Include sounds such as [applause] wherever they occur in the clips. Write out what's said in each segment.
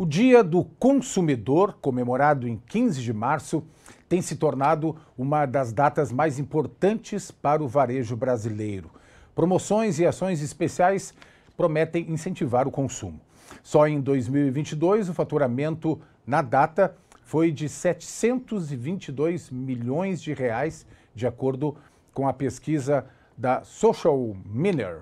O Dia do Consumidor, comemorado em 15 de março, tem se tornado uma das datas mais importantes para o varejo brasileiro. Promoções e ações especiais prometem incentivar o consumo. Só em 2022, o faturamento na data foi de 722 milhões de reais, de acordo com a pesquisa da Social Miner,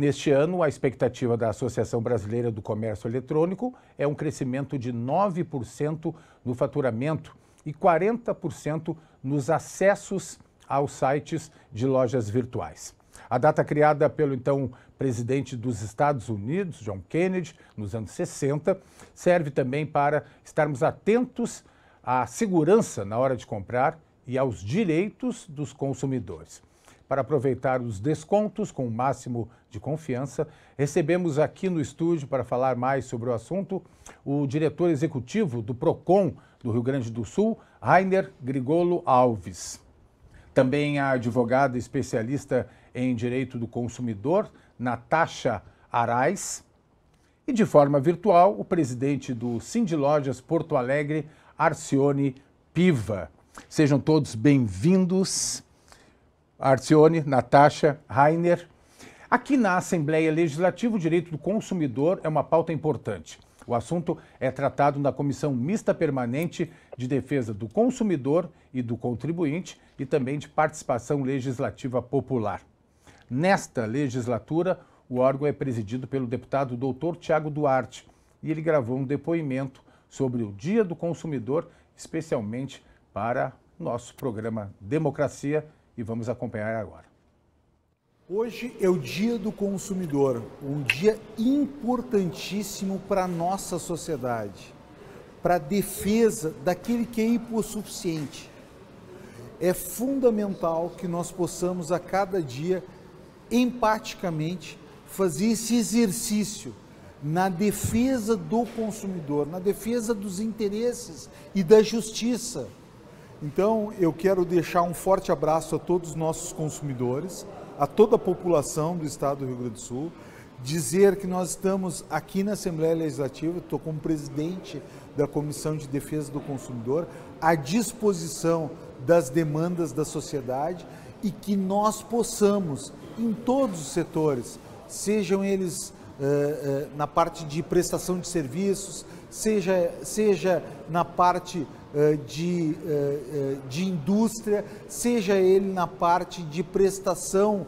Neste ano, a expectativa da Associação Brasileira do Comércio Eletrônico é um crescimento de 9% no faturamento e 40% nos acessos aos sites de lojas virtuais. A data criada pelo então presidente dos Estados Unidos, John Kennedy, nos anos 60, serve também para estarmos atentos à segurança na hora de comprar e aos direitos dos consumidores. Para aproveitar os descontos com o máximo de confiança, recebemos aqui no estúdio para falar mais sobre o assunto o diretor executivo do PROCON do Rio Grande do Sul, Rainer Grigolo Alves. Também a advogada especialista em direito do consumidor, Natasha Arais. E de forma virtual, o presidente do Cindy Lojas Porto Alegre, Arcione Piva. Sejam todos bem-vindos. Arcione, Natasha, Rainer. Aqui na Assembleia Legislativa, o direito do consumidor é uma pauta importante. O assunto é tratado na Comissão Mista Permanente de Defesa do Consumidor e do Contribuinte e também de Participação Legislativa Popular. Nesta legislatura, o órgão é presidido pelo deputado doutor Tiago Duarte e ele gravou um depoimento sobre o Dia do Consumidor, especialmente para nosso programa Democracia e vamos acompanhar agora. Hoje é o Dia do Consumidor, um dia importantíssimo para a nossa sociedade, para a defesa daquele que é hipossuficiente. É fundamental que nós possamos a cada dia, empaticamente, fazer esse exercício na defesa do consumidor, na defesa dos interesses e da justiça então, eu quero deixar um forte abraço a todos os nossos consumidores, a toda a população do estado do Rio Grande do Sul, dizer que nós estamos aqui na Assembleia Legislativa, estou como presidente da Comissão de Defesa do Consumidor, à disposição das demandas da sociedade e que nós possamos, em todos os setores, sejam eles eh, eh, na parte de prestação de serviços, seja, seja na parte eh, de, eh, eh, de indústria, seja ele na parte de prestação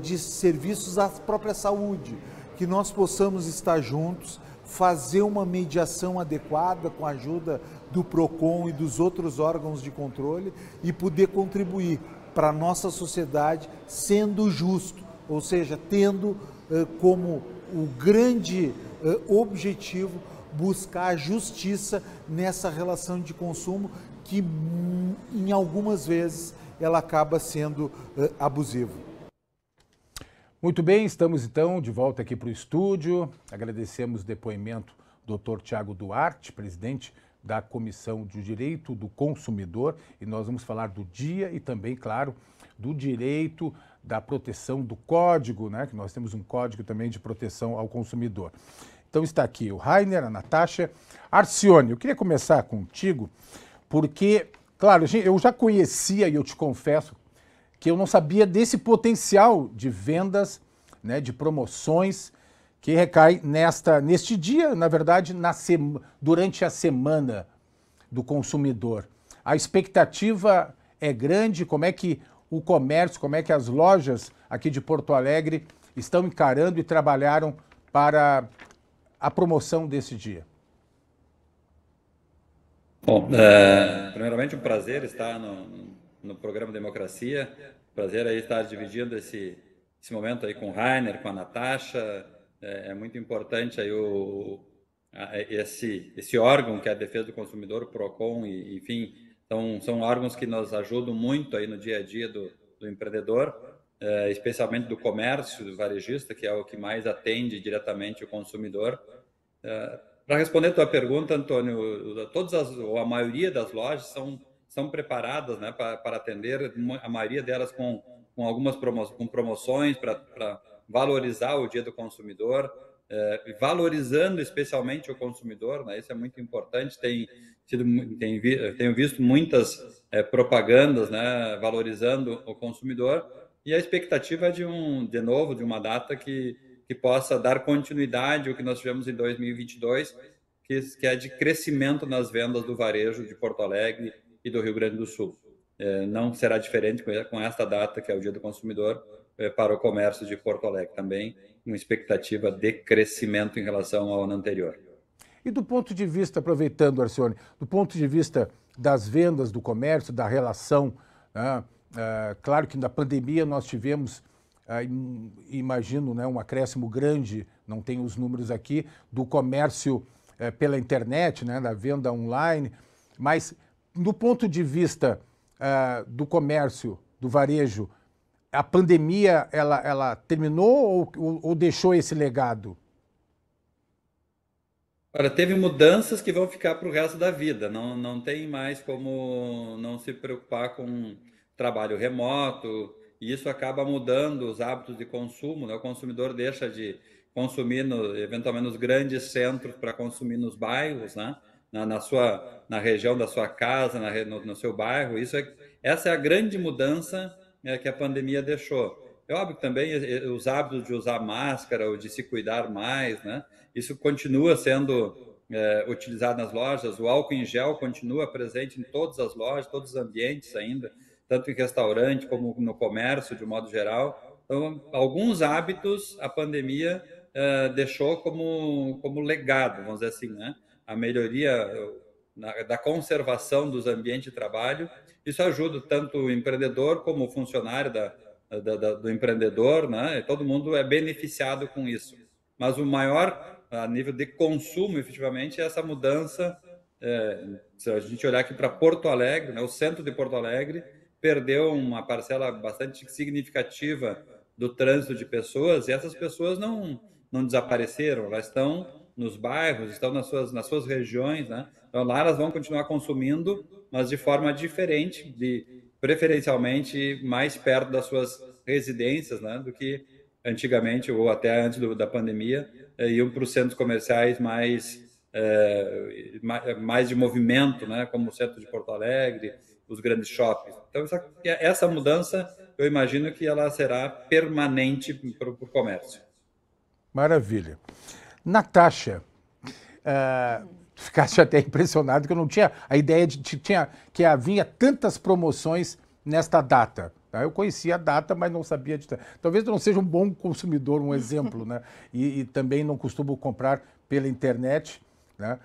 de serviços à própria saúde, que nós possamos estar juntos, fazer uma mediação adequada com a ajuda do PROCON e dos outros órgãos de controle e poder contribuir para a nossa sociedade sendo justo, ou seja, tendo como o grande objetivo buscar justiça nessa relação de consumo que em algumas vezes ela acaba sendo uh, abusiva. Muito bem, estamos então de volta aqui para o estúdio. Agradecemos o depoimento do doutor Tiago Duarte, presidente da Comissão de Direito do Consumidor, e nós vamos falar do dia e também, claro, do direito da proteção do código, né? Que nós temos um código também de proteção ao consumidor. Então está aqui o Rainer, a Natasha. Arcione, eu queria começar contigo, porque, claro, eu já conhecia e eu te confesso que eu não sabia desse potencial de vendas, né, de promoções que recai nesta, neste dia, na verdade, na sema, durante a semana do consumidor. A expectativa é grande, como é que o comércio, como é que as lojas aqui de Porto Alegre estão encarando e trabalharam para a promoção desse dia? Bom, é, primeiramente um prazer estar no, no programa Democracia. Prazer aí estar dividindo esse, esse momento aí com o Rainer, com a Natasha. É, é muito importante aí o, a, esse, esse órgão que é a Defesa do Consumidor, o PROCON, e, enfim, então, são órgãos que nos ajudam muito aí no dia a dia do, do empreendedor. Eh, especialmente do comércio, do varejista, que é o que mais atende diretamente o consumidor. Eh, para responder a tua pergunta, Antônio, todas as, ou a maioria das lojas são, são preparadas né, para atender, a maioria delas com, com algumas promo, com promoções para valorizar o dia do consumidor, eh, valorizando especialmente o consumidor, né? isso é muito importante. Tem tido, tem tenho visto muitas propagandas né, valorizando o consumidor, e a expectativa é de um, de novo, de uma data que, que possa dar continuidade ao que nós tivemos em 2022, que, que é de crescimento nas vendas do varejo de Porto Alegre e do Rio Grande do Sul. É, não será diferente com esta data, que é o Dia do Consumidor, é, para o comércio de Porto Alegre também, uma expectativa de crescimento em relação ao ano anterior. E do ponto de vista, aproveitando, Arcione, do ponto de vista das vendas, do comércio, da relação né, ah, claro que na pandemia nós tivemos, uh, imagino, né, um acréscimo grande, não tenho os números aqui, do comércio uh, pela internet, né, da venda online, mas do ponto de vista ah, do comércio, do varejo, a pandemia ela, ela terminou ou, ou deixou esse legado? Olha, teve mudanças que vão ficar para o resto da vida. Não, não tem mais como não se preocupar com trabalho remoto, e isso acaba mudando os hábitos de consumo. Né? O consumidor deixa de consumir, no, eventualmente, nos grandes centros para consumir nos bairros, né? na, na, sua, na região da sua casa, na, no, no seu bairro. Isso é, essa é a grande mudança né, que a pandemia deixou. É óbvio que também eh, eh, os hábitos de usar máscara ou de se cuidar mais, né? Isso continua sendo é, utilizado nas lojas, o álcool em gel continua presente em todas as lojas, todos os ambientes ainda tanto em restaurante como no comércio, de modo geral. Então, alguns hábitos a pandemia uh, deixou como, como legado, vamos dizer assim, né? A melhoria na, da conservação dos ambientes de trabalho. Isso ajuda tanto o empreendedor como o funcionário da, da, da, do empreendedor, né? E todo mundo é beneficiado com isso. Mas o maior a nível de consumo, efetivamente, é essa mudança. É, se a gente olhar aqui para Porto Alegre, né, o centro de Porto Alegre, perdeu uma parcela bastante significativa do trânsito de pessoas e essas pessoas não, não desapareceram, elas estão nos bairros, estão nas suas, nas suas regiões, né? Então lá elas vão continuar consumindo, mas de forma diferente, de preferencialmente mais perto das suas residências, né? Do que antigamente ou até antes do, da pandemia eh, iam para os centros comerciais mais é, mais de movimento, né? Como o centro de Porto Alegre, os grandes shoppings. Então, essa, essa mudança, eu imagino que ela será permanente para o comércio. Maravilha. Natasha, uh, ficaste até impressionado que eu não tinha a ideia de, de tinha, que havia tantas promoções nesta data. Tá? Eu conhecia a data, mas não sabia de. Talvez eu não seja um bom consumidor, um exemplo, né? E, e também não costumo comprar pela internet, né?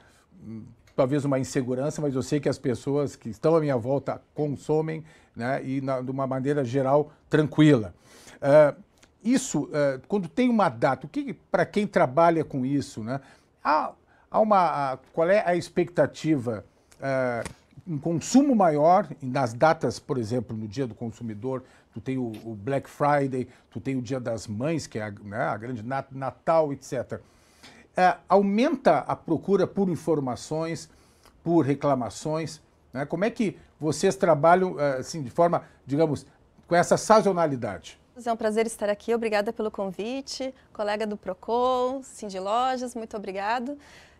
talvez uma insegurança, mas eu sei que as pessoas que estão à minha volta consomem né, e na, de uma maneira geral tranquila. Uh, isso, uh, quando tem uma data, o que para quem trabalha com isso, né, há, há uma, a, qual é a expectativa? Uh, um consumo maior nas datas, por exemplo, no Dia do Consumidor, tu tem o, o Black Friday, tu tem o Dia das Mães, que é a, né, a grande nat Natal, etc é, aumenta a procura por informações, por reclamações? Né? Como é que vocês trabalham é, assim, de forma, digamos, com essa sazonalidade? É um prazer estar aqui, obrigada pelo convite, colega do PROCON, Cindy Lojas, muito obrigado.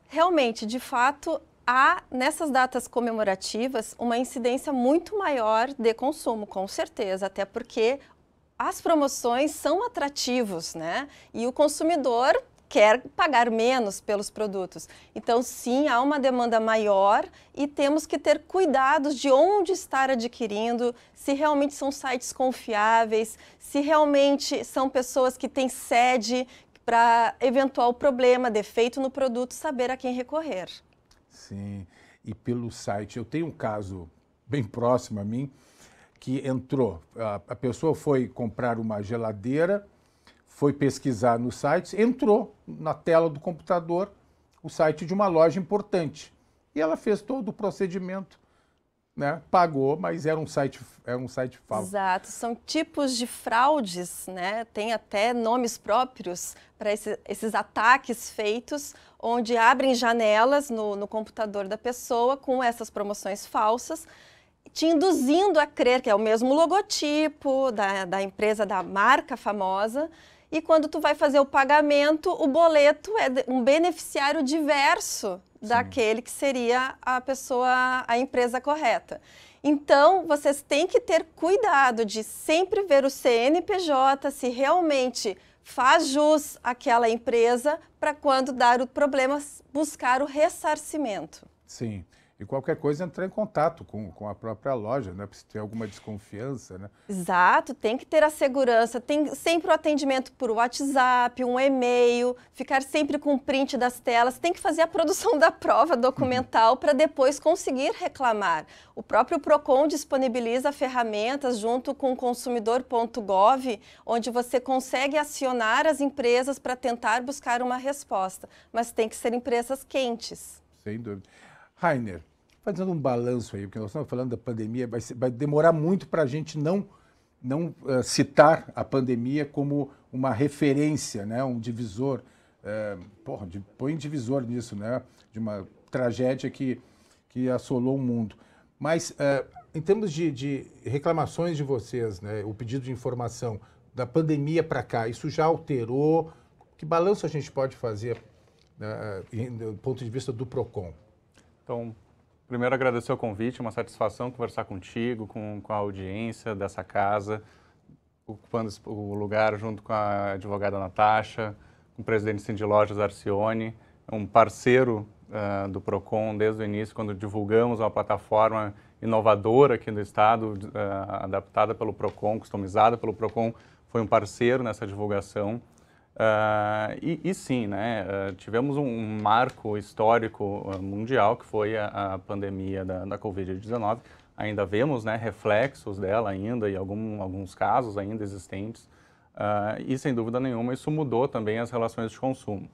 Realmente, de fato, há nessas datas comemorativas uma incidência muito maior de consumo, com certeza, até porque as promoções são atrativos, né? E o consumidor quer pagar menos pelos produtos. Então, sim, há uma demanda maior e temos que ter cuidados de onde estar adquirindo, se realmente são sites confiáveis, se realmente são pessoas que têm sede para eventual problema, defeito no produto, saber a quem recorrer. Sim, e pelo site. Eu tenho um caso bem próximo a mim que entrou, a pessoa foi comprar uma geladeira foi pesquisar nos sites, entrou na tela do computador o site de uma loja importante. E ela fez todo o procedimento, né? Pagou, mas era um site, era um site falso. Exato, são tipos de fraudes, né? Tem até nomes próprios para esse, esses ataques feitos, onde abrem janelas no, no computador da pessoa com essas promoções falsas te induzindo a crer que é o mesmo logotipo da, da empresa, da marca famosa, e quando tu vai fazer o pagamento, o boleto é um beneficiário diverso Sim. daquele que seria a pessoa, a empresa correta. Então, vocês têm que ter cuidado de sempre ver o CNPJ se realmente faz jus àquela empresa para quando dar o problema buscar o ressarcimento. Sim. E qualquer coisa entrar em contato com, com a própria loja, né? Se tem alguma desconfiança, né? Exato, tem que ter a segurança, tem sempre o atendimento por WhatsApp, um e-mail, ficar sempre com o print das telas, tem que fazer a produção da prova documental para depois conseguir reclamar. O próprio PROCON disponibiliza ferramentas junto com consumidor.gov, onde você consegue acionar as empresas para tentar buscar uma resposta, mas tem que ser empresas quentes. Sem dúvida. Rainer, fazendo um balanço aí, porque nós estamos falando da pandemia, vai, vai demorar muito para a gente não, não uh, citar a pandemia como uma referência, né? um divisor. Uh, porra, de, põe divisor nisso, né? de uma tragédia que, que assolou o mundo. Mas, uh, em termos de, de, reclamações de vocês, né? o pedido de informação da pandemia para cá, isso já alterou? Que balanço a gente pode fazer né, do ponto de vista do PROCON? Então, primeiro agradecer o convite, uma satisfação conversar contigo, com, com a audiência dessa casa, ocupando o lugar junto com a advogada Natasha, com o presidente Cindy Lojas Arcione, é um parceiro uh, do PROCON desde o início, quando divulgamos uma plataforma inovadora aqui no Estado, uh, adaptada pelo PROCON, customizada pelo PROCON, foi um parceiro nessa divulgação. Uh, e, e, sim, né, uh, tivemos um, marco histórico ah, mundial que foi a, a pandemia da, da Covid-19. Ainda vemos né, reflexos dela ainda e algum, alguns casos ainda existentes. e sem dúvida nenhuma isso mudou também as relações de consumo.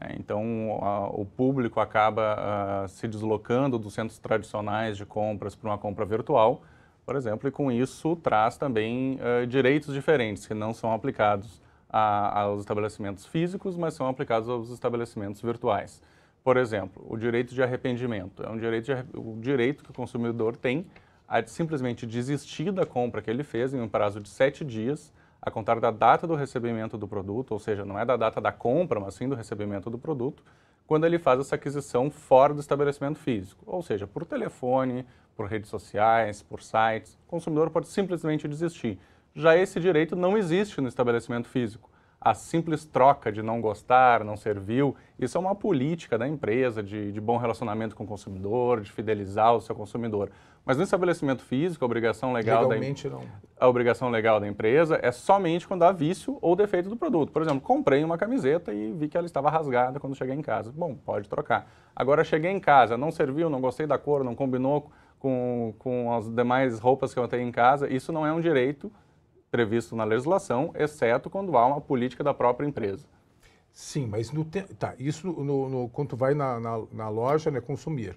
É, então a, o público acaba se deslocando dos centros tradicionais de compras para uma compra virtual, por exemplo, e com isso traz também direitos diferentes que não são aplicados a, aos estabelecimentos físicos, mas são aplicados aos estabelecimentos virtuais. Por exemplo, o direito de arrependimento. É um direito de, o direito que o consumidor tem a simplesmente desistir da compra que ele fez em um prazo de sete dias, a contar da data do recebimento do produto, ou seja, não é da data da compra, mas sim do recebimento do produto, quando ele faz essa aquisição fora do estabelecimento físico, ou seja, por telefone, por redes sociais, por sites. O consumidor pode simplesmente desistir. Já esse direito não existe no estabelecimento físico. A simples troca de não gostar, não serviu, isso é uma política da empresa de, de bom relacionamento com o consumidor, de fidelizar o seu consumidor. Mas no estabelecimento físico, a obrigação legal da não. a obrigação legal da empresa é somente quando há vício ou defeito do produto. Por exemplo, comprei uma camiseta e vi que ela estava rasgada quando cheguei em casa. Bom, pode trocar. Agora cheguei em casa, não serviu, não gostei da cor, não combinou com, com as demais roupas que eu tenho em casa. Isso não é um direito previsto na legislação, exceto quando há uma política da própria empresa. Sim, mas no te... tá, isso no, no, quando vai na, na, na, loja, né, consumir.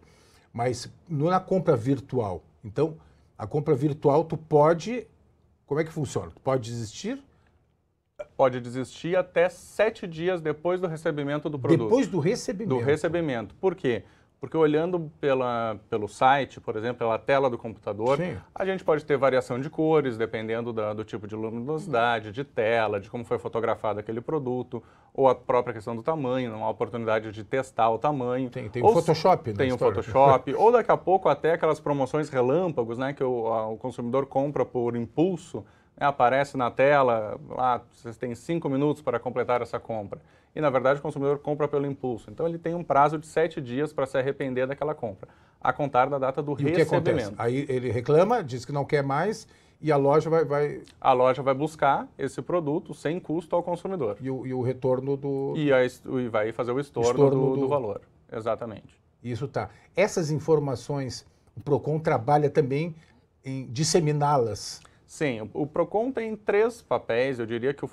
Mas não na compra virtual. Então, a compra virtual, tu pode. Como é que funciona? Tu pode desistir? Pode desistir até sete dias depois do recebimento do produto. Depois do recebimento. Do recebimento. Por quê? Porque olhando pela, pelo site, por exemplo, pela tela do computador, Sim. a gente pode ter variação de cores, dependendo da, do tipo de luminosidade, de tela, de como foi fotografado aquele produto, ou a própria questão do tamanho, não há oportunidade de testar o tamanho. Tem, tem ou o Photoshop, né, Tem o Photoshop, [laughs] ou daqui a pouco até aquelas promoções relâmpagos, né, que o, a, o consumidor compra por impulso, né, aparece na tela, lá vocês têm cinco minutos para completar essa compra. E, na verdade, o consumidor compra pelo impulso. Então, ele tem um prazo de sete dias para se arrepender daquela compra, a contar da data do e recebimento. Aí ele reclama, diz que não quer mais e a loja vai, vai, A loja vai buscar esse produto sem custo ao consumidor. E o, e o retorno do... E, a, e vai fazer o estorno, estorno do, do... do, valor. Exatamente. Isso tá. Essas informações, o PROCON trabalha também em disseminá-las Sim, o PROCON tem três papéis, eu diria que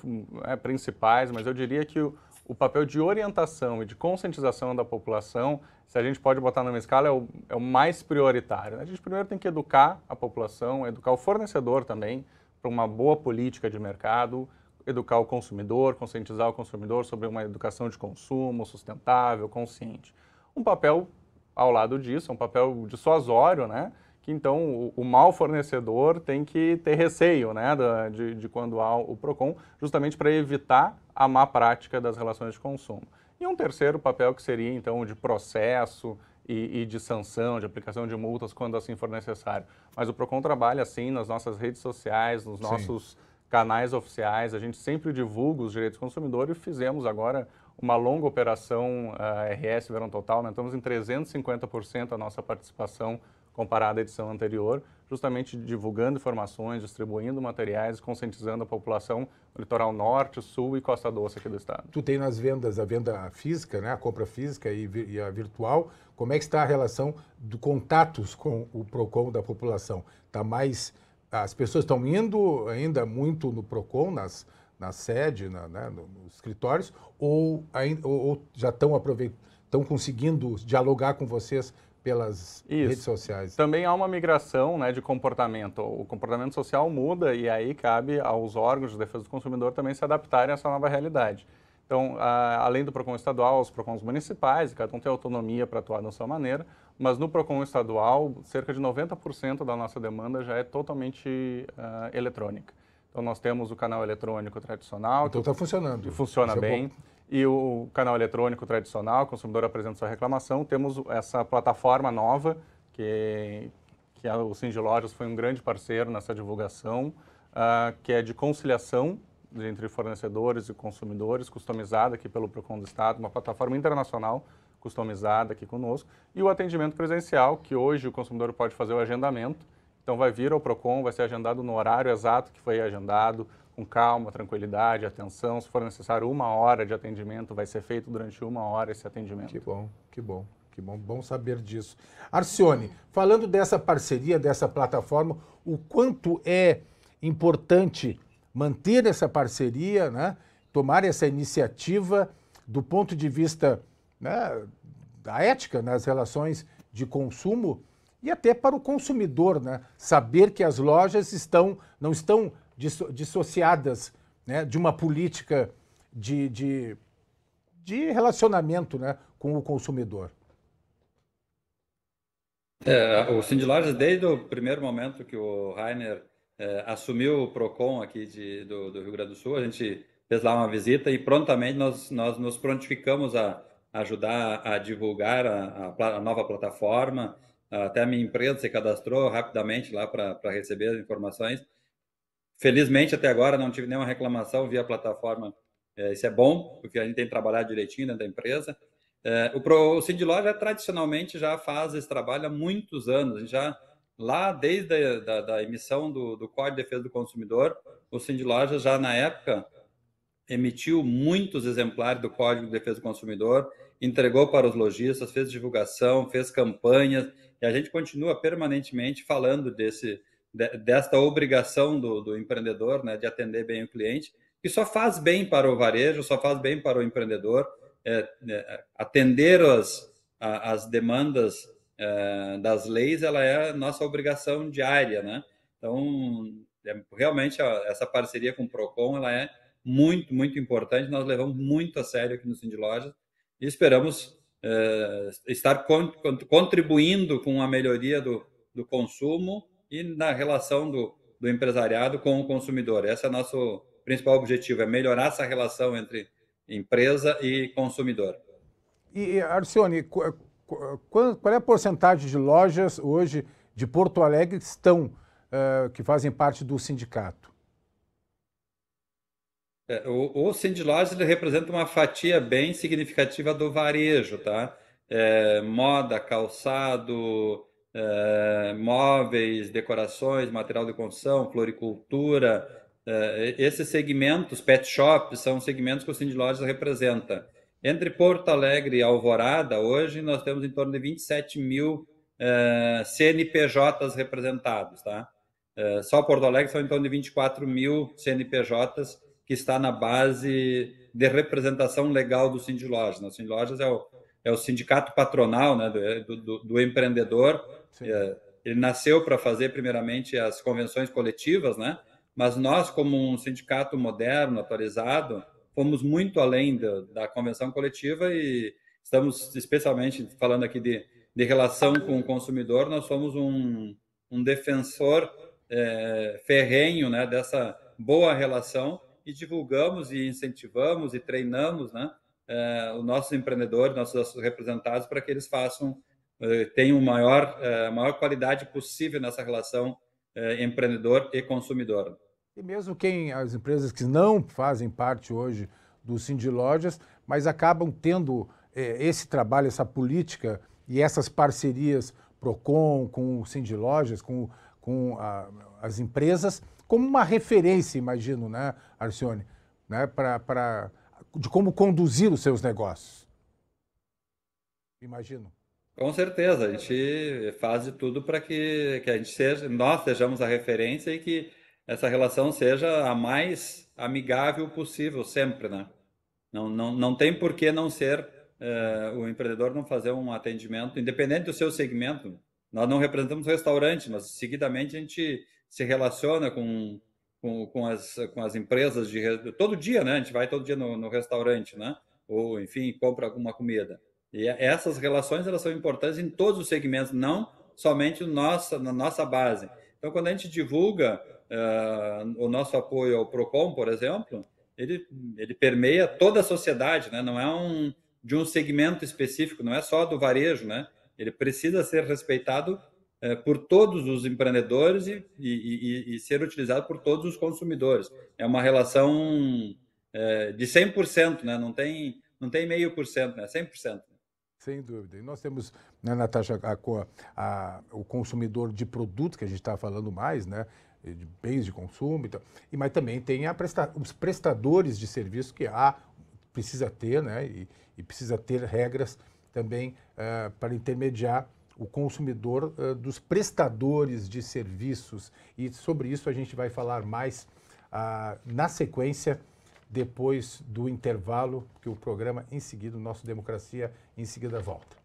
é, principais, mas eu diria que o, o papel de orientação e de conscientização da população, se a gente pode botar numa escala, é o, é o mais prioritário. Né? A gente primeiro tem que educar a população, educar o fornecedor também para uma boa política de mercado, educar o consumidor, conscientizar o consumidor sobre uma educação de consumo sustentável, consciente. Um papel ao lado disso, um papel dissuasório, né? que então o, o mau fornecedor tem que ter receio né, de, de quando há o PROCON, justamente para evitar a má prática das relações de consumo. E um terceiro papel que seria então de processo, e, de sanção, de aplicação de multas quando assim for necessário. Mas o PROCON trabalha assim nas nossas redes sociais, nos nossos canais oficiais, a gente sempre divulga os direitos do consumidor e fizemos agora uma longa operação uh, eh, RS Verão Total, aumentamos em 350% a nossa participação comparada à edição anterior, justamente divulgando informações, distribuindo materiais, conscientizando a população do litoral norte, sul e costa doce aqui do estado. Tu tem nas vendas a venda física, né, a compra física e, e a virtual, como é que está a relação do contatos com o PROCON da população? Tá mais, as pessoas estão indo ainda muito no PROCON, nas, na sede, na, né, nos escritórios, ou, ainda, ou, ou já estão aproveitando, estão conseguindo dialogar com vocês pelas Isso. redes sociais. Também há uma migração né, de comportamento. O comportamento social muda e aí cabe aos órgãos de defesa do consumidor também se adaptarem a essa nova realidade. Então, a, além do PROCON estadual, os PROCONs municipais, cada um tem autonomia para atuar da sua maneira, mas no PROCON estadual, cerca de 90% da nossa demanda já é totalmente uh, eletrônica. Então, nós temos o canal eletrônico tradicional. Então, está funcionando. Funciona Isso é bem. É e o canal eletrônico tradicional, o consumidor apresenta sua reclamação. Temos essa plataforma nova, que, que a, o Cindy Lojas foi um grande parceiro nessa divulgação, uh, que é de conciliação entre fornecedores e consumidores, customizada aqui pelo Procon do Estado, uma plataforma internacional customizada aqui conosco, e o atendimento presencial, que hoje o consumidor pode fazer o agendamento, então vai vir ao Procon, vai ser agendado no horário exato que foi agendado, com calma, tranquilidade, atenção. Se for necessário uma hora de atendimento, vai ser feito durante uma hora esse atendimento. Que bom, que bom. Que bom, bom saber disso. Arcione, falando dessa parceria, dessa plataforma, o quanto é importante manter essa parceria, né? tomar essa iniciativa do ponto de vista né, da ética nas né, relações de consumo e até para o consumidor, né? saber que as lojas estão, não estão disso, dissociadas né, de uma política de, de, de relacionamento né, com o consumidor. É, o Cindy desde o primeiro momento que o Rainer é, assumiu o PROCON aqui de, do, do, Rio Grande do Sul, a gente fez lá uma visita e prontamente nós, nós nos prontificamos a ajudar a divulgar a, a, a nova plataforma. Até a minha empresa se cadastrou rapidamente lá para receber as informações. Felizmente, até agora, não tive nenhuma reclamação via plataforma. É, isso é bom, porque a gente tem trabalhado direitinho dentro da empresa. É, o, Pro, o Sindiló tradicionalmente já faz esse trabalho há muitos anos, já lá desde a da, da emissão do, do, Código de Defesa do Consumidor, o Sindiló já na época emitiu muitos exemplares do Código de Defesa do Consumidor, entregou para os lojistas, fez divulgação, fez campanhas, e a gente continua permanentemente falando desse, desta obrigação do, do empreendedor, né, de atender bem o cliente, que só faz bem para o varejo, só faz bem para o empreendedor é, é, atender as, a, as demandas é, das leis, ela é nossa obrigação diária, né? Então, é, realmente a, essa parceria com o Procon, ela é muito, muito importante. Nós levamos muito a sério aqui no Cindy Lojas e esperamos é, estar contribuindo com a melhoria do, do consumo e na relação do, do empresariado com o consumidor. Esse é o nosso principal objetivo, é melhorar essa relação entre empresa e consumidor. E, Arcione, qual é a porcentagem de lojas hoje de Porto Alegre que estão, eh, que fazem parte do sindicato? É, o, o representa uma fatia bem significativa do varejo, tá? É, moda, calçado, é, móveis, decorações, material de construção, floricultura, é, esses segmentos, pet shops, são segmentos que o Cindy Lojas representa. Entre Porto Alegre e Alvorada, hoje nós temos em torno de 27 mil é, eh, CNPJs representados, tá? só Porto Alegre são em torno de 24 mil CNPJs que está na base de representação legal do Cindy Lojas. Né? O Cindy Lojas é o, é o sindicato patronal né, do, do, do empreendedor é, ele nasceu para fazer, primeiramente, as convenções coletivas, né? mas nós, como um sindicato moderno, atualizado, fomos muito além da, da convenção coletiva e estamos, especialmente falando aqui de, de relação com o consumidor, nós somos um, um defensor é, ferrenho né, dessa boa relação e divulgamos e incentivamos e treinamos né, é, os nossos empreendedores, nossos representados, para que eles façam uma eh, maior eh, a maior qualidade possível nessa relação eh, empreendedor e consumidor. E mesmo quem as empresas que não fazem parte hoje do Cindy Lojas, mas acabam tendo esse trabalho, essa política e essas parcerias Procon com o Cindy Lojas, com, com a, as empresas, como uma referência, imagino, né, Arcione, né, pra, pra, de como conduzir os seus negócios. Imagino. Com certeza, a gente faz de tudo para que, que a gente seja, nós sejamos a referência e que essa relação seja a mais amigável possível sempre, né? Não, não, não tem por que não ser uh, o empreendedor não fazer um atendimento, independente do seu segmento. Nós não representamos restaurante, mas seguidamente a gente se relaciona com, com, com, as, com as empresas de todo dia, né? A gente vai todo dia no, no restaurante, né? Ou enfim compra alguma comida. E é, essas relações elas são importantes em todos os segmentos, não somente nossa, na nossa base. Então, quando a gente divulga uh, o nosso apoio ao Procon, por exemplo, ele, ele permeia toda a sociedade, né? não é um, de um segmento específico, não é só do varejo. Né? Ele precisa ser respeitado uh, por todos os empreendedores e, e, e, e, ser utilizado por todos os consumidores. É uma relação uh, de 100%, né? não tem, não tem meio por cento, é né? 100%. Sem dúvida. E nós temos, né, Natasha, a, a, o consumidor de produtos, que a gente está falando mais, né? de bens de consumo, então, e, mas também tem presta, os prestadores de serviços que há, precisa ter, né? e, e precisa ter regras também uh, para intermediar o consumidor uh, dos prestadores de serviços. E sobre isso a gente vai falar mais uh, na sequência depois do intervalo, que o programa em seguida, o nosso Democracia em seguida volta.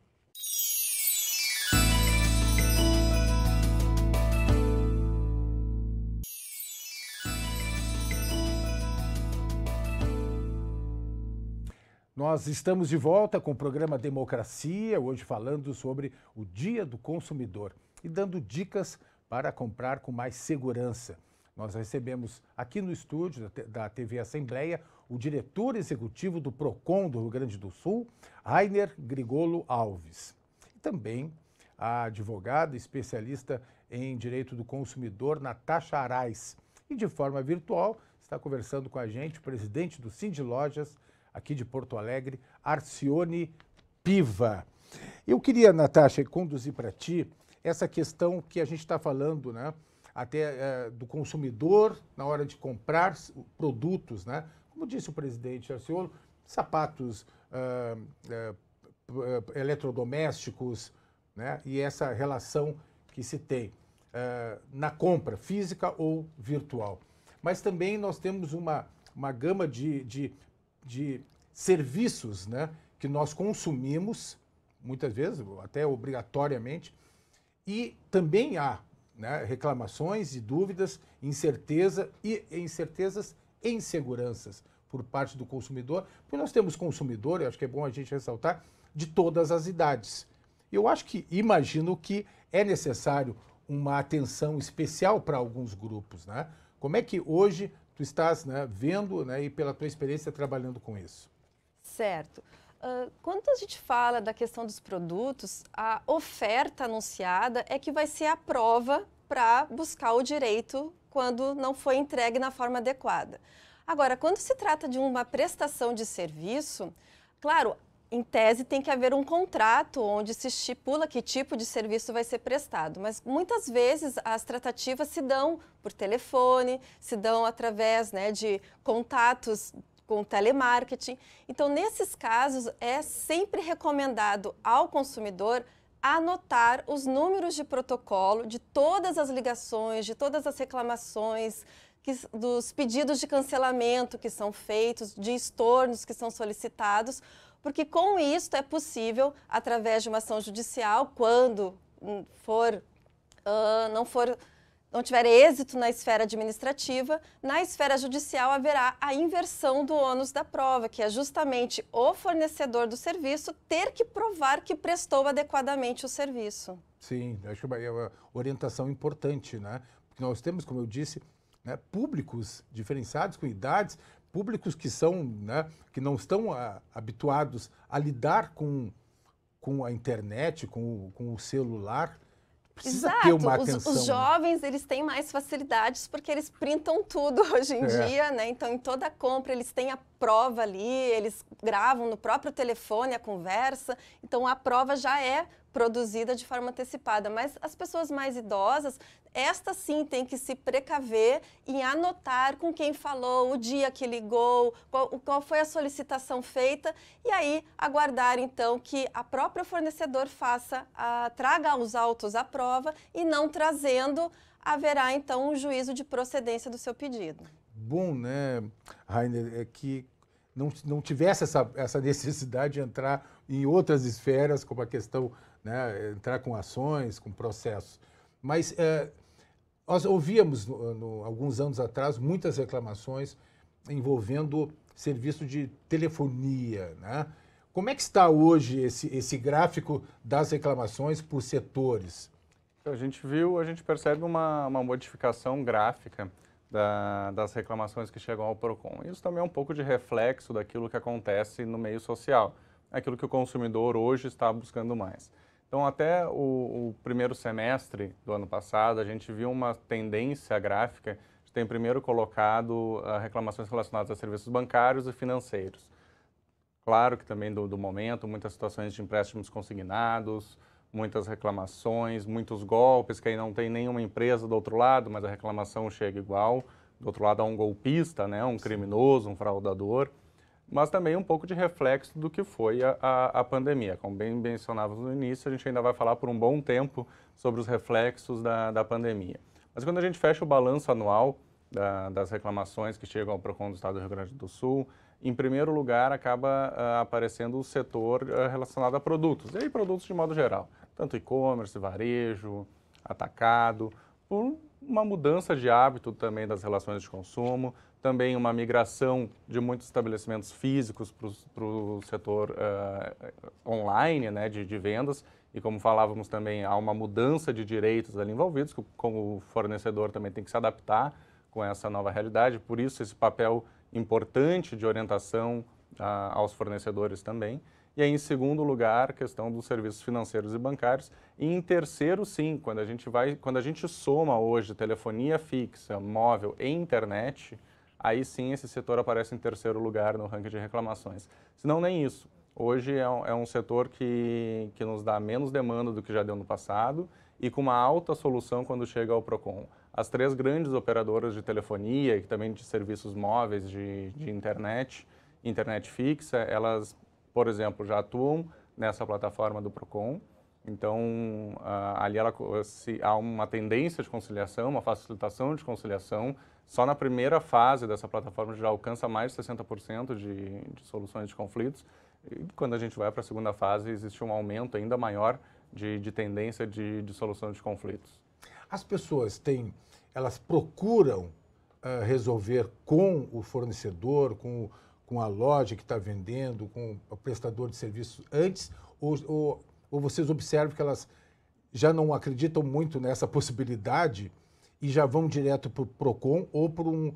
Nós estamos de volta com o programa Democracia, hoje falando sobre o Dia do Consumidor e dando dicas para comprar com mais segurança. Nós recebemos aqui no estúdio da TV Assembleia o diretor executivo do PROCON do Rio Grande do Sul, Rainer Grigolo Alves. E também a advogada especialista em direito do consumidor, Natasha Arais. E de forma virtual está conversando com a gente o presidente do Cindy Lojas, aqui de Porto Alegre, Arcione Piva. Eu queria, Natasha, conduzir para ti essa questão que a gente está falando, né? até é, do consumidor na hora de comprar produtos, né? Como disse o presidente Arciolo, sapatos, ah, é, é, eletrodomésticos, né? E essa relação que se tem é, na compra física ou virtual. Mas também nós temos uma, uma gama de, de, de serviços, né? Que nós consumimos, muitas vezes, até obrigatoriamente, e também há né, reclamações e dúvidas, incerteza e incertezas e inseguranças por parte do consumidor, porque nós temos consumidor, eu acho que é bom a gente ressaltar, de todas as idades. Eu acho que, imagino que é necessário uma atenção especial para alguns grupos, né? Como é que hoje tu estás né, vendo né, e pela tua experiência trabalhando com isso? Certo. Ah, quando a gente fala da questão dos produtos, a oferta anunciada é que vai ser a prova para buscar o direito quando não foi entregue na forma adequada. Agora, quando se trata de uma prestação de serviço, claro, em tese tem que haver um contrato onde se estipula que tipo de serviço vai ser prestado, mas muitas vezes as tratativas se dão por telefone, se dão através né, de contatos com o telemarketing. Então, nesses casos, é sempre recomendado ao consumidor anotar os números de protocolo de todas as ligações, de todas as reclamações, que, dos pedidos de cancelamento que são feitos, de estornos que são solicitados, porque com isso é possível, através de uma ação judicial, quando hum, for, uh, não for não tiver êxito na esfera administrativa, na esfera judicial haverá a inversão do ônus da prova, que é justamente o fornecedor do serviço ter que provar que prestou adequadamente o serviço. Sim, acho que é, é uma orientação importante, né? Porque nós temos, como eu disse, né, públicos diferenciados com idades, públicos que são, né, que não estão a, ah, habituados a lidar com, com a internet, com, com o celular, precisa Exato. ter uma atenção. Os, os né? jovens, né? eles têm mais facilidades porque eles printam tudo [laughs] hoje em é. dia, né? Então, em toda compra, eles têm a prova ali, eles gravam no próprio telefone a conversa. Então, a prova já é produzida de forma antecipada. Mas as pessoas mais idosas, estas sim têm que se precaver em anotar com quem falou, o dia que ligou, qual, qual foi a solicitação feita e aí aguardar então que a própria fornecedor faça, a, traga os autos à prova e não trazendo haverá então um juízo de procedência do seu pedido. Bom, né, Rainer, é que não, não tivesse essa, essa [laughs] necessidade de entrar em outras esferas, como a questão né? entrar com ações, com processos. Mas é, nós ouvíamos, no, no, alguns anos atrás, muitas reclamações envolvendo serviço de telefonia. Né? Como é que está hoje esse, esse gráfico das reclamações por setores? A gente viu, a gente percebe uma, uma modificação gráfica da, das reclamações que chegam ao PROCON. Isso também é um pouco de reflexo daquilo que acontece no meio social, aquilo que o consumidor hoje está buscando mais. Então, até o, o, primeiro semestre do ano passado, a gente viu uma tendência gráfica de ter primeiro colocado uh, reclamações relacionadas a serviços bancários e financeiros. Claro que também do, do momento, muitas situações de empréstimos consignados, muitas reclamações, muitos golpes, que aí não tem nenhuma empresa do outro lado, mas a reclamação chega igual. Do outro lado há um golpista, né, um criminoso, um fraudador mas também um pouco de reflexo do que foi a, a, a pandemia. Como bem mencionávamos no início, a gente ainda vai falar por um bom tempo sobre os reflexos da, da pandemia. Mas quando a gente fecha o balanço anual da, das reclamações que chegam ao PROCON do Estado do Rio Grande do Sul, em primeiro lugar acaba uh, aparecendo o setor uh, relacionado a produtos, e aí produtos de modo geral, tanto e-commerce, varejo, atacado, por uma mudança de hábito também das relações de consumo, também uma migração de muitos estabelecimentos físicos para o setor uh, online, né, de, de, vendas. E como falávamos também, há uma mudança de direitos ali envolvidos, que o fornecedor também tem que se adaptar com essa nova realidade. Por isso, esse papel importante de orientação uh, aos fornecedores também. E aí, em segundo lugar, questão dos serviços financeiros e bancários. E em terceiro, sim, quando a gente vai, quando a gente soma hoje telefonia fixa, móvel e internet, aí sim esse setor aparece em terceiro lugar no ranking de reclamações. Se não, nem isso. Hoje é um, é um, setor que, que nos dá menos demanda do que já deu no passado e com uma alta solução quando chega ao PROCON. As três grandes operadoras de telefonia e também de serviços móveis de, de internet, internet fixa, elas, por exemplo, já atuam nessa plataforma do PROCON. Então, ah, ali ela, se, há uma tendência de conciliação, uma facilitação de conciliação, só na primeira fase dessa plataforma já alcança mais de 60% de, de soluções de conflitos. E quando a gente vai para a segunda fase, existe um aumento ainda maior de, de tendência de, de solução de conflitos. As pessoas têm, elas procuram uh, resolver com o fornecedor, com, com a loja que está vendendo, com o prestador de serviços antes, ou, ou, ou vocês observam que elas já não acreditam muito nessa [laughs] possibilidade e já vão direto para o PROCON ou para um,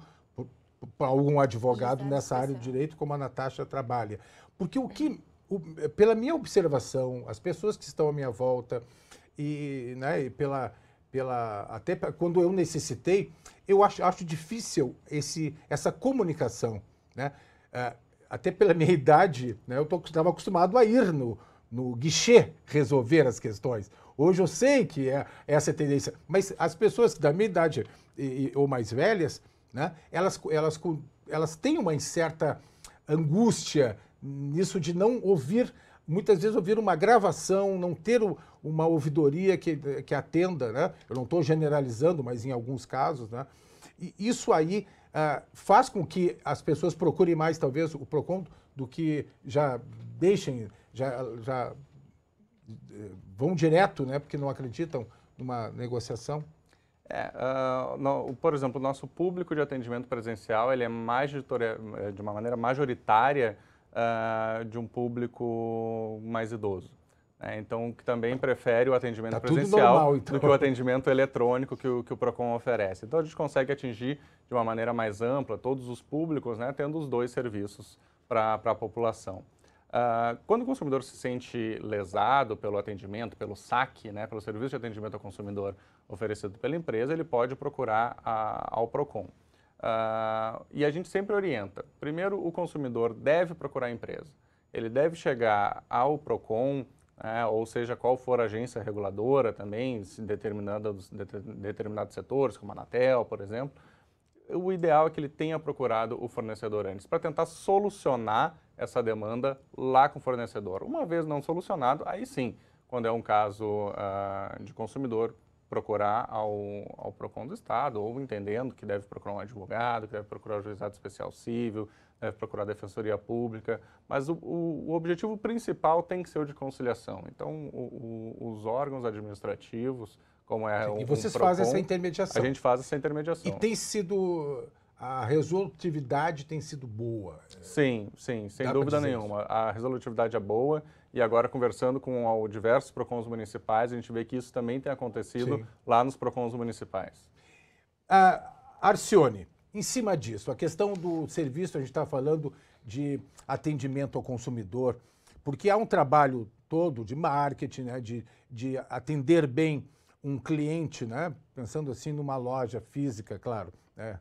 algum advogado nessa área do direito, como a Natasha trabalha. Porque o é. que, o, pela minha observação, as pessoas que estão à minha volta, e, né, e pela, pela, até quando eu necessitei, eu acho, acho difícil esse, essa comunicação. Né? Uh, até pela minha [laughs] idade, né, eu estava acostumado a ir no, no guichê resolver as questões. Hoje eu sei que é, é essa tendência, mas as pessoas da minha idade e, e, ou mais velhas, né, elas, elas, elas têm uma certa angústia nisso de não ouvir, muitas vezes ouvir uma gravação, não ter o, uma ouvidoria que, que atenda, né? Eu não estou generalizando, mas em alguns casos, né? E isso aí ah, faz com que as pessoas procurem mais, talvez, o PROCON do que já deixem já, já eh, vão direto, né, porque não acreditam numa negociação? É, uh, no, por exemplo, o nosso público de atendimento presencial ele é mais eh, de, uma maneira majoritária uh, de um público mais idoso. É, então, que também prefere o atendimento tá presencial normal, então. do que então. o atendimento eletrônico que o, que o PROCON oferece. Então, a gente consegue atingir de uma maneira mais ampla todos os públicos, né, tendo os dois serviços para a população. Uh, quando o consumidor se sente lesado pelo atendimento, pelo saque, né, pelo serviço de atendimento ao consumidor oferecido pela empresa, ele pode procurar a, ao PROCON. Uh, e a gente sempre orienta. Primeiro, o consumidor deve procurar a empresa. Ele deve chegar ao PROCON, né, ou seja, qual for a agência reguladora também, determinada determinados setores, como a Anatel, por exemplo, o ideal é que ele tenha procurado o fornecedor antes, para tentar solucionar essa demanda lá com o fornecedor. Uma vez não solucionado, aí sim, quando é um caso uh, de consumidor, procurar ao, ao PROCON do Estado, ou entendendo que deve procurar um advogado, que deve procurar o juizado especial civil, deve procurar a defensoria pública, mas o, o, o objetivo principal tem que ser o de conciliação. Então, o, os órgãos administrativos, como é E vocês um fazem essa intermediação. A gente faz essa intermediação. E tem sido a resolutividade tem sido boa. Sim, sim, sem Dá dúvida nenhuma. Isso. A resolutividade é boa e agora conversando com diversos PROCONs municipais, a gente vê que isso também tem acontecido sim. lá nos PROCONs municipais. Ah, Arcione, em cima disso, a questão do serviço, a gente está falando de atendimento ao consumidor, porque há um trabalho todo de marketing, né, de, de atender bem um cliente, né? pensando assim numa loja física, claro. Né?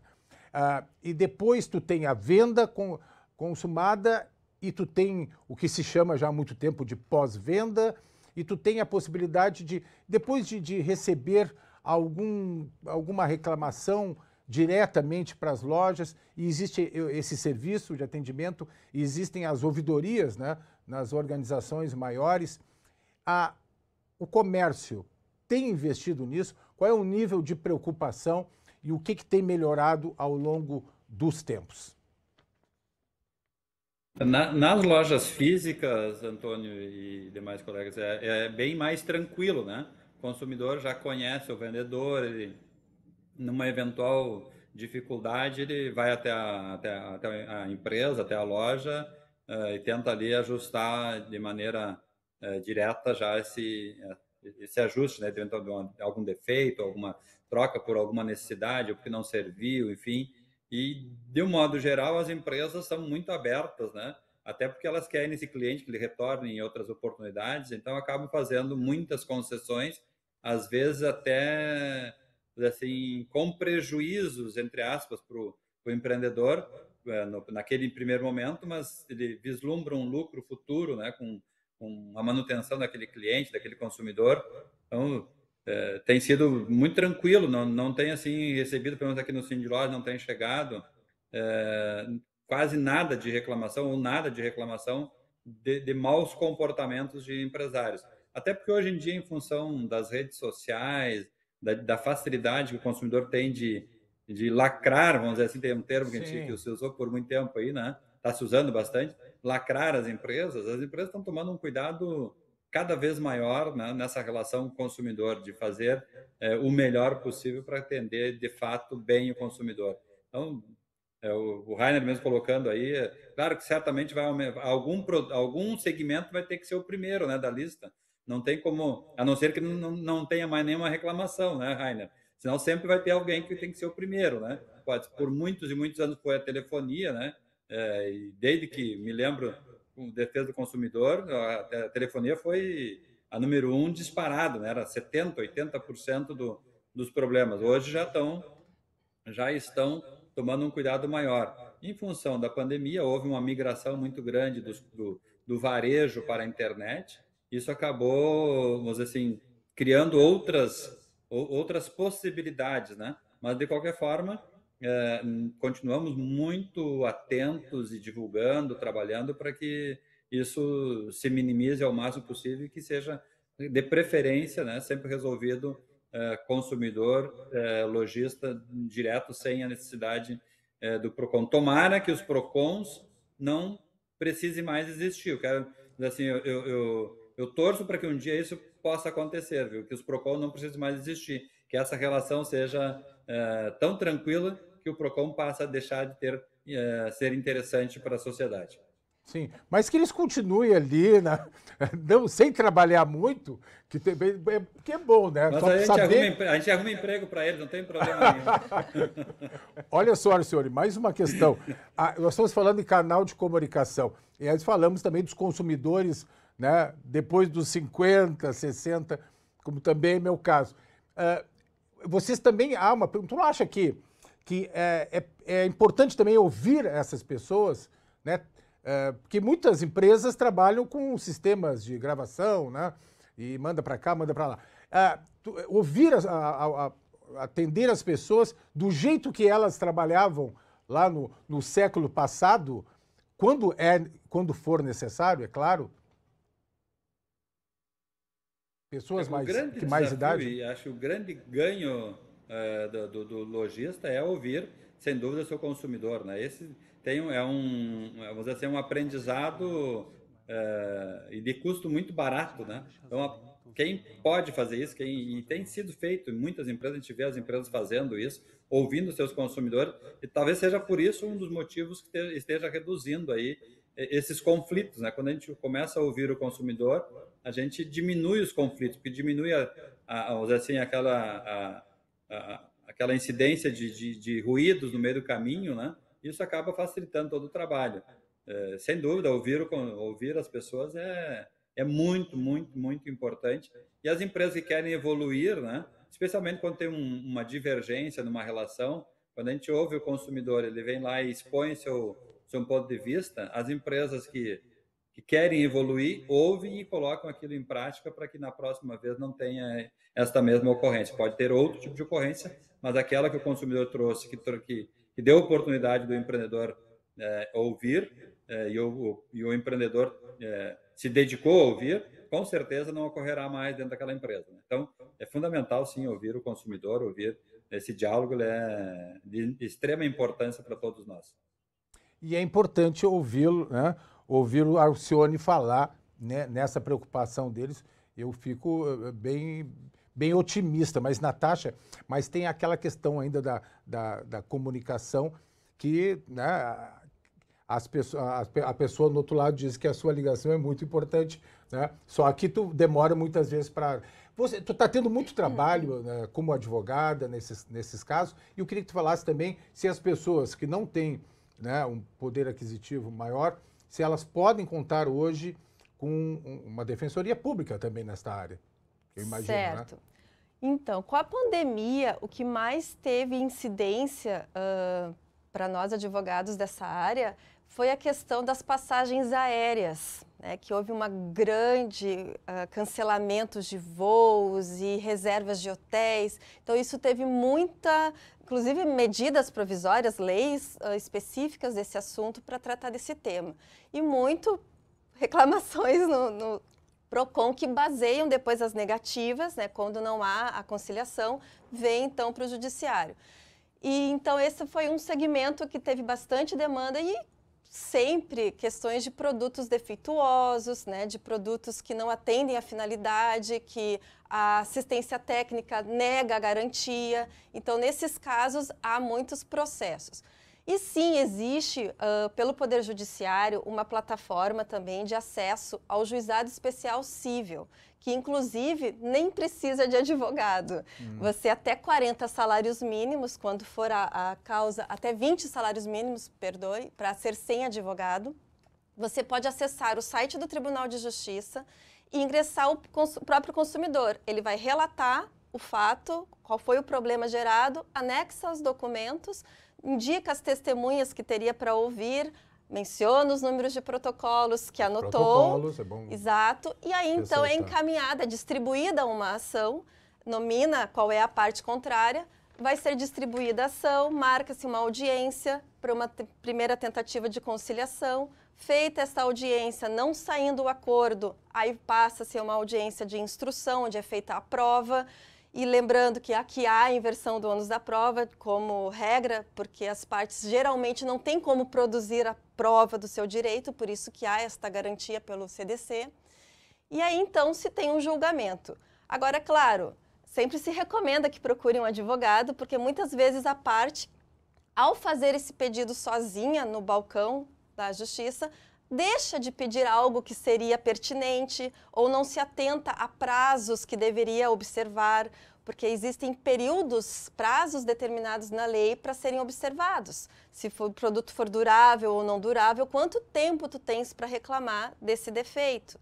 Ah, e depois tu tem a venda com, consumada e tu tem o que se chama já há muito tempo de pós-venda e tu tem a possibilidade de, depois de, de receber algum, alguma reclamação diretamente para as lojas e existe esse serviço de atendimento, existem as ouvidorias né, nas organizações maiores. A, o comércio tem investido nisso? Qual é o nível de preocupação e o que, que tem melhorado ao longo dos tempos? Na, nas lojas físicas, Antônio e demais colegas, é, é, bem mais tranquilo, né? O consumidor já conhece o vendedor, ele, numa eventual dificuldade, ele vai até a, até a, até a empresa, até a loja uh, e tenta ali ajustar de maneira uh, direta já esse, eh, esse ajuste, né, dentro de algum defeito, alguma troca por alguma necessidade, ou porque não serviu, enfim. E, de um modo geral, as empresas são muito abertas, né? Até porque elas querem esse cliente que ele retorne em outras oportunidades, então acabam fazendo muitas concessões, às vezes até assim com prejuízos, entre aspas, para o empreendedor, eh, naquele primeiro momento, mas ele vislumbra um lucro futuro, né, com com a manutenção daquele cliente, daquele consumidor. Então, é, tem sido muito tranquilo, não, não tem assim recebido, pelo menos aqui no Cine de não tem chegado é, quase nada de reclamação ou nada de reclamação de, de maus comportamentos de empresários. Até porque hoje em dia, em função das redes sociais, da, da facilidade que o consumidor tem de, de lacrar, vamos dizer assim, tem um termo que, a gente, que se usou por muito tempo aí, né? Está se usando bastante lacrar as empresas, as empresas estão tomando um cuidado cada vez maior né, nessa relação consumidor, de fazer é, o melhor possível para atender de fato bem o consumidor. Então, é, o, o Rainer mesmo colocando aí, é, claro que certamente vai algum, algum segmento vai ter que ser o primeiro né, da lista. Não tem como, a não ser que não, não tenha mais nenhuma reclamação, né, Rainer? Senão sempre vai ter alguém que tem que ser o primeiro, né? Pode, por muitos e muitos anos foi a telefonia, né? É, desde que me lembro, com defesa do consumidor, a, a telefonia foi a número um disparado, né? era 70%, 80% do, dos problemas. Hoje já estão, já estão tomando um cuidado maior. Em função da pandemia, houve uma migração muito grande do, do, do varejo para a internet. Isso acabou, vamos dizer assim, criando outras, outras possibilidades, né? Mas, de qualquer forma, continuamos muito atentos e divulgando, trabalhando para que isso se minimize ao máximo possível e que seja, de preferência, né, sempre resolvido eh, consumidor, eh, lojista direto, sem a necessidade eh, do PROCON. Tomara que os PROCONs não precisem mais existir. Eu quero, assim, eu, eu, eu torço para que um dia isso possa acontecer, viu? que os procons não precisem mais existir, que essa relação seja tão tranquila que o Procon passa a deixar de ter uh, ser interessante para a sociedade. Sim, mas que eles continuem ali, né? [laughs] não, sem trabalhar muito, que é, que é bom, né? Mas a gente, saber... arruma, a gente, arruma, emprego para eles, não tem problema nenhum. [laughs] Olha só, senhores, mais uma questão. Ah, nós estamos falando em canal de comunicação, e aí falamos também dos consumidores, né? depois dos 50, 60, como também é meu caso. Ah, vocês também, Ah, uma... Tu não acha que que é, é, é importante também ouvir essas pessoas, né? É, porque muitas empresas trabalham com sistemas de gravação, né? E manda para cá, manda para lá. É, tu, ouvir, a, a, a, atender as pessoas do jeito que elas trabalhavam lá no, no século passado, quando, é, quando for necessário, é claro, pessoas é mais, que mais idade. Acho o grande ganho eh, do, do, do lojista é ouvir, sem dúvida, o seu consumidor. Né? Esse tem, é um, é, vamos dizer assim, um aprendizado eh, e de custo muito barato. Né? Então, a, quem pode fazer isso, quem e tem sido feito, muitas empresas, a gente vê as empresas fazendo isso, ouvindo seus consumidores, e talvez seja por isso um dos motivos que esteja reduzindo aí eh, esses conflitos, né? Quando a gente começa a ouvir o consumidor, a gente diminui os conflitos, porque diminui a, a, a assim, aquela a, aquela incidência de, de, de, ruídos no meio do caminho, né? Isso acaba facilitando todo o trabalho. É, sem dúvida, ouvir, ouvir as pessoas é, é muito, muito, muito importante. E as empresas que querem evoluir, né? Especialmente quando tem um, uma divergência numa relação, quando a gente ouve o consumidor, ele vem lá e expõe seu, seu ponto de vista, as empresas que que querem evoluir, ouvem e colocam aquilo em prática para que na próxima vez não tenha esta mesma ocorrência. Pode ter outro tipo de ocorrência, mas aquela que o consumidor trouxe, que, que, que deu oportunidade do empreendedor é, ouvir é, e, o, e, o, empreendedor é, se dedicou a ouvir, com certeza não ocorrerá mais dentro daquela empresa. Né? Então, é fundamental, sim, ouvir o consumidor, ouvir esse diálogo é de extrema importância para todos nós. E é importante ouvi-lo, né? ouvir o Alcione falar né, nessa preocupação deles, eu fico eh, eh, bem, bem otimista. Mas, Natasha, mas tem aquela questão ainda da, da, da comunicação que né, as pessoas, a, a pessoa no outro lado diz que a sua ligação é muito importante, né? só que tu demora muitas vezes para... Você, tu está tendo muito trabalho né, como advogada nesses, nesses casos, e eu queria que tu falasse também se as pessoas que não têm né, um poder aquisitivo maior se elas podem contar hoje com uma defensoria pública também nesta área. Eu imagino, né? certo. Né? Então, com a pandemia, o que mais teve incidência uh, para nós advogados dessa área foi a questão das passagens aéreas, né, que houve uma grande uh, ah, cancelamento de voos e reservas de hotéis. Então isso teve muita, inclusive medidas provisórias, leis uh, específicas desse assunto para tratar desse tema. E muito reclamações no, no PROCON que baseiam depois as negativas, né, quando não há a conciliação, vem então para o judiciário. E então esse foi um segmento que teve bastante demanda e sempre questões de produtos defeituosos, né, de produtos que não atendem à finalidade, que a assistência técnica nega a garantia. Então, nesses casos, há muitos processos. E sim, existe uh, pelo Poder Judiciário uma plataforma também de acesso ao juizado especial civil, que inclusive nem precisa de advogado. Hum. Você até 40 salários mínimos, quando for a, a causa, até 20 salários mínimos, perdoe, para ser sem advogado, você pode acessar o site do Tribunal de Justiça e ingressar o cons próprio consumidor. Ele vai relatar o fato, qual foi o problema gerado, anexa os documentos indica as testemunhas que teria para ouvir, menciona os números de protocolos que anotou. Protocolos, é bom. Exato. E aí, então, é encaminhada, distribuída uma ação, nomina qual é a parte contrária, vai ser distribuída a ação, marca-se uma audiência para uma primeira tentativa de conciliação. Feita essa audiência, não saindo o acordo, aí passa-se uma audiência de instrução, onde é feita a prova. E lembrando que aqui há a inversão do ônus da prova como regra, porque as partes geralmente não têm como produzir a prova do seu direito, por isso que há esta garantia pelo CDC. E aí então se tem um julgamento. Agora, é claro, sempre se recomenda que procure um advogado, porque muitas vezes a parte, ao fazer esse pedido sozinha no balcão da justiça, deixa de pedir algo que seria pertinente ou não se atenta a prazos que deveria observar, porque existem períodos, prazos determinados na lei para serem observados. Se o produto for durável ou não durável, quanto tempo tu tens para reclamar desse defeito?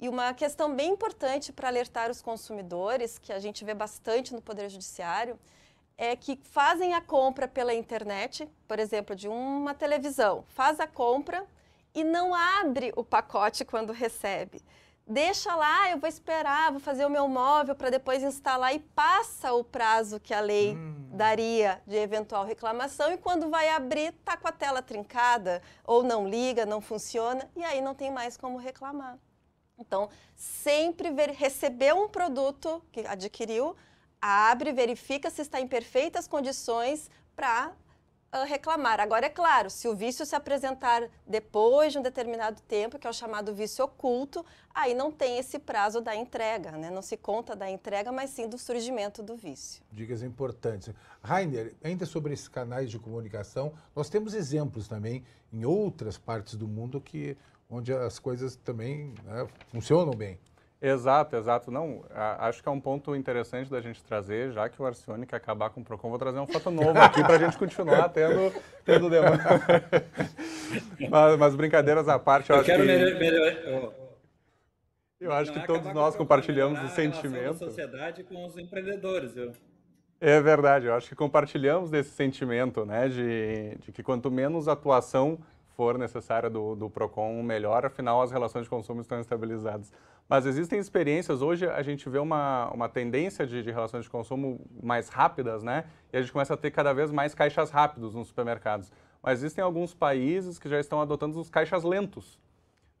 E uma questão bem importante para alertar os consumidores, que a gente vê bastante no Poder Judiciário, é que fazem a compra pela internet, por exemplo, de uma televisão. Faz a compra, e não abre o pacote quando recebe. Deixa lá, eu vou esperar, vou fazer o meu móvel para depois instalar e passa o prazo que a lei hum. daria de eventual reclamação e quando vai abrir tá com a tela trincada ou não liga, não funciona e aí não tem mais como reclamar. Então, sempre ver, recebeu um produto que adquiriu, abre, verifica se está em perfeitas condições para ah, reclamar. Agora, é claro, se o vício se apresentar depois de um determinado tempo, que é o chamado vício oculto, aí não tem esse prazo da entrega, né? Não se conta da entrega, mas sim do surgimento do vício. Dicas importantes. Rainer, ainda sobre esses canais de comunicação, nós temos exemplos também em outras partes do mundo que onde as coisas também né, funcionam bem. Exato, exato. Não, a, acho que é um ponto interessante da gente trazer, já que o Arcione quer acabar com o PROCON, vou trazer um fato novo aqui para a gente continuar tendo, tendo demanda. [laughs] mas, mas, brincadeiras à parte, eu, eu acho quero que... Melhor, melhor... Eu acho Não que é todos nós compartilhamos o sentimento. A sociedade com os empreendedores, É verdade, eu acho que compartilhamos desse sentimento, né, de, de que quanto menos atuação for necessária do, do PROCON, melhor, afinal as relações de consumo estão estabilizadas. Mas existem experiências, hoje a gente vê uma, uma tendência de, de relações de consumo mais rápidas, né? E a gente começa a ter cada vez mais caixas rápidos nos supermercados. Mas existem alguns países que já estão adotando os caixas lentos,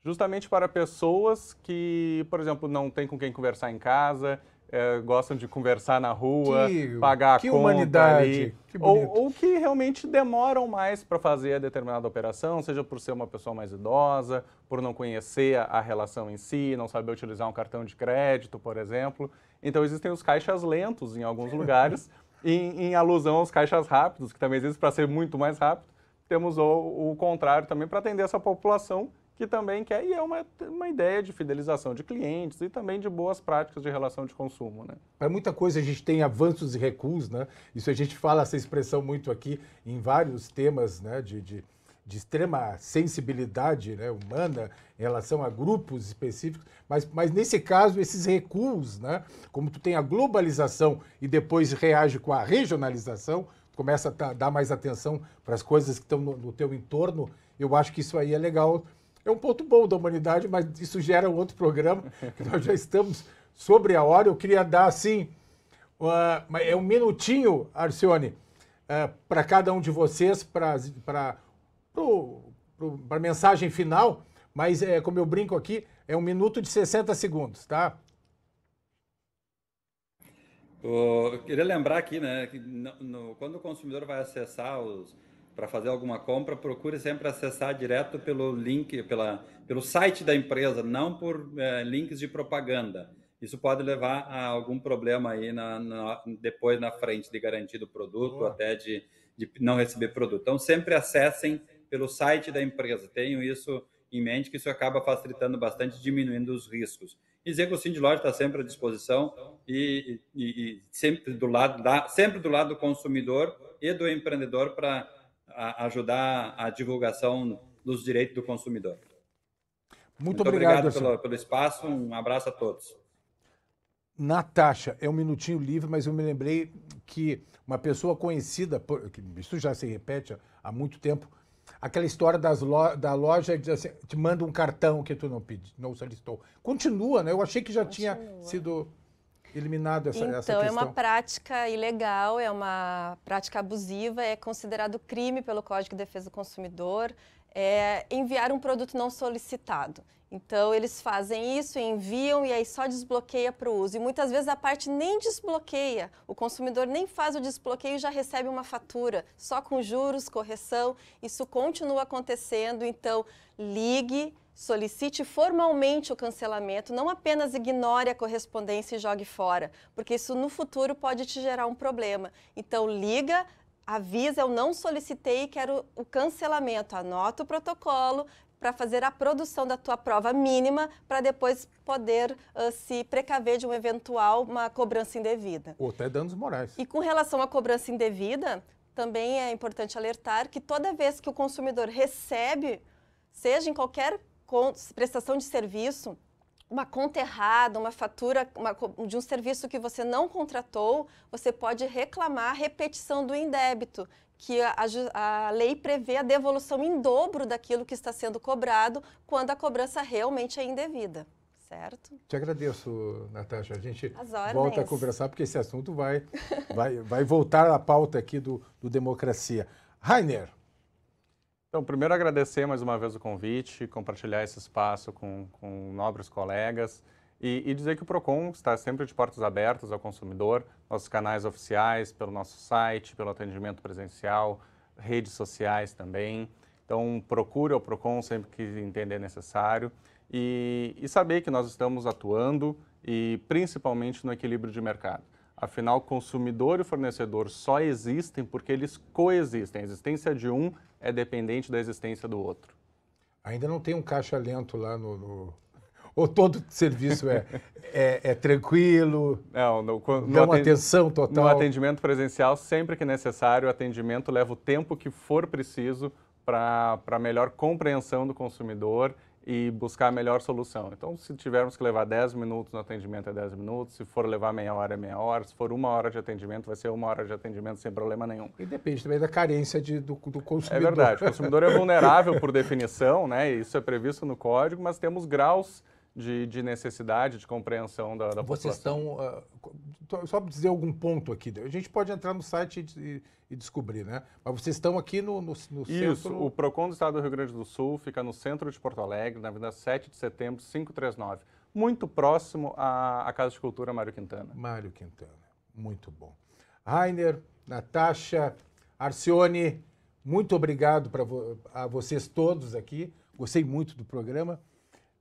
justamente para pessoas que, por exemplo, não têm com quem conversar em casa, é, gostam de conversar na rua, que, pagar que a conta humanidade. ali. Que ou, ou que realmente demoram mais para fazer a determinada operação, seja por ser uma pessoa mais idosa, por não conhecer a, a, relação em si, não saber utilizar um cartão de crédito, por exemplo. Então existem os caixas lentos em alguns [laughs] lugares, em, em alusão aos caixas rápidos, que também existem para ser muito mais rápido. Temos o, o contrário também para atender essa população que também quer, e é uma, uma ideia de fidelização de clientes e também de boas práticas de relação de consumo. Né? Para muita coisa a gente tem avanços e recuos, né? isso a gente fala essa expressão muito aqui em vários temas né? de, de, de extrema sensibilidade né? humana em relação a grupos específicos, mas, mas nesse caso esses recuos, né? como tu tem a globalização e depois reage com a regionalização, começa a dar mais atenção para as coisas que estão no, no teu entorno, eu acho que isso aí é legal é um ponto bom da humanidade, mas isso gera um outro programa, que nós já estamos sobre a hora. Eu queria dar, assim, uma, é um minutinho, Arcione, é, para cada um de vocês, para a mensagem final, mas é, como eu brinco aqui, é um minuto de 60 segundos, tá? Eu queria lembrar aqui, né, que no, no, quando o consumidor vai acessar os, para fazer alguma compra, procure sempre acessar direto pelo link, pela, pelo site da empresa, não por é, links de propaganda. Isso pode levar a algum problema aí na, na, depois na frente de garantir do produto, ou até de, de não receber produto. Então, sempre acessem pelo site da empresa. Tenham isso em mente, que isso acaba facilitando bastante, diminuindo os riscos. E dizer que o Cindy Loja está sempre à disposição e, e, e sempre, do lado da, sempre do lado do consumidor e do empreendedor para a ajudar a divulgação dos direitos do consumidor. Muito, Muito obrigado, obrigado pelo, pelo espaço, um abraço a todos. Natasha, é um minutinho livre, mas eu me lembrei que uma pessoa conhecida, por, isso já se repete há muito tempo, aquela história lo, da loja diz assim, te manda um cartão que tu não pediu, não solicitou. Continua, né? Eu achei que já Continua. tinha sido eliminado essa, então, essa questão? Então, é uma prática ilegal, é uma prática abusiva, é considerado crime pelo Código de Defesa do Consumidor, é enviar um produto não solicitado. Então, eles fazem isso, enviam e aí só desbloqueia para o uso. E muitas vezes a parte nem desbloqueia, o consumidor nem faz o desbloqueio e já recebe uma fatura, só com juros, correção. Isso continua acontecendo, então ligue Solicite formalmente o cancelamento, não apenas ignore a correspondência e jogue fora, porque isso no futuro pode te gerar um problema. Então liga, avisa, eu não solicitei e quero o cancelamento. Anota o protocolo, para fazer a produção da tua prova mínima para depois poder uh, se precaver de um eventual uma cobrança indevida. Ou até danos morais. E com relação à cobrança indevida, também é importante alertar que toda vez que o consumidor recebe, seja em qualquer prestação de serviço, uma conta errada, uma fatura uma, de um serviço que você não contratou, você pode reclamar a repetição do indébito, que a, a, a, lei prevê a devolução em dobro daquilo que está sendo cobrado quando a cobrança realmente é indevida. Certo? Te agradeço, Natasha. A gente volta a conversar, porque esse assunto vai, vai, vai voltar à pauta aqui do, do Democracia. Rainer, então, primeiro agradecer mais uma vez o convite, compartilhar esse espaço com, com nobres colegas e, e, dizer que o PROCON está sempre de portas abertas ao consumidor, nossos canais oficiais, pelo nosso site, pelo atendimento presencial, redes sociais também. Então, procure o PROCON sempre que entender necessário e, e saber que nós estamos atuando e principalmente no equilíbrio de mercado. Afinal, consumidor e fornecedor só existem porque eles coexistem. A existência de um é dependente da existência do outro. Ainda não tem um caixa lento lá no. no... [laughs] Ou todo serviço é, é, é tranquilo? Não, é, no, no dá uma atenção total. No atendimento presencial, sempre que necessário, o atendimento leva o tempo que for preciso para melhor compreensão do consumidor e buscar a melhor solução. Então, se tivermos que levar 10 minutos no atendimento, é 10 minutos. Se for levar meia hora, é meia hora. Se for uma hora de atendimento, vai ser uma hora de atendimento sem problema nenhum. E depende também da carência de, do, do, consumidor. É verdade. O consumidor é vulnerável por definição, né? Isso é previsto no código, mas temos graus de, de necessidade, de compreensão da, da Vocês estão. Uh, só para dizer algum ponto aqui, a gente pode entrar no site e, e descobrir, né? Mas vocês estão aqui no, no, no Isso, centro... o PROCON do Estado do Rio Grande do Sul fica no centro de Porto Alegre, na Avenida 7 de Setembro, 539, muito próximo à, à Casa de Cultura Mário Quintana. Mário Quintana, muito bom. Rainer, Natasha, Arcione, muito obrigado pra, a vocês todos aqui. Gostei muito do programa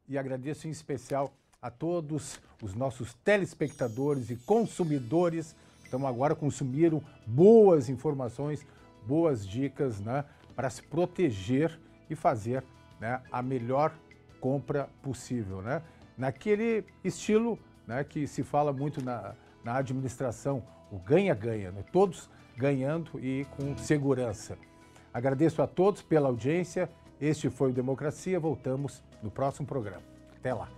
e agradeço em especial a todos os nossos telespectadores e consumidores. estão agora consumiram boas informações, boas dicas né, para se proteger e fazer né, a melhor compra possível. Né? Naquele estilo né, que se fala muito na, na administração, o ganha-ganha, né? todos ganhando e com segurança. Agradeço a todos pela audiência. Este foi o Democracia. Voltamos no próximo programa. Até lá!